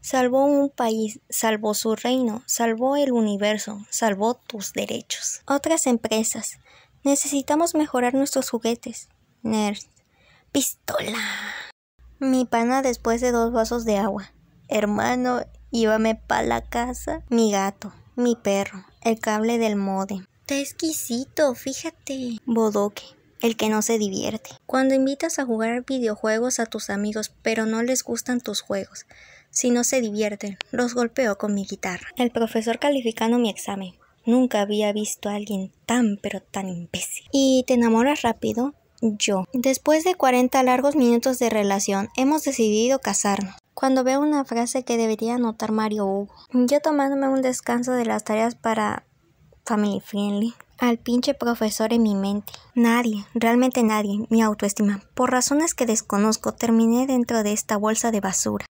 Salvó un país, salvó su reino, salvó el universo, salvó tus derechos. Otras empresas. Necesitamos mejorar nuestros juguetes. Nerd. Pistola. Mi pana después de dos vasos de agua. Hermano, íbame pa' la casa. Mi gato, mi perro, el cable del modem. Está exquisito, fíjate. Bodoque, el que no se divierte. Cuando invitas a jugar videojuegos a tus amigos, pero no les gustan tus juegos, si no se divierten, los golpeo con mi guitarra. El profesor calificando mi examen. Nunca había visto a alguien tan pero tan imbécil. ¿Y te enamoras rápido? Yo. Después de 40 largos minutos de relación, hemos decidido casarnos. Cuando veo una frase que debería anotar Mario Hugo. Yo tomándome un descanso de las tareas para Family Friendly. Al pinche profesor en mi mente. Nadie, realmente nadie, mi autoestima. Por razones que desconozco, terminé dentro de esta bolsa de basura.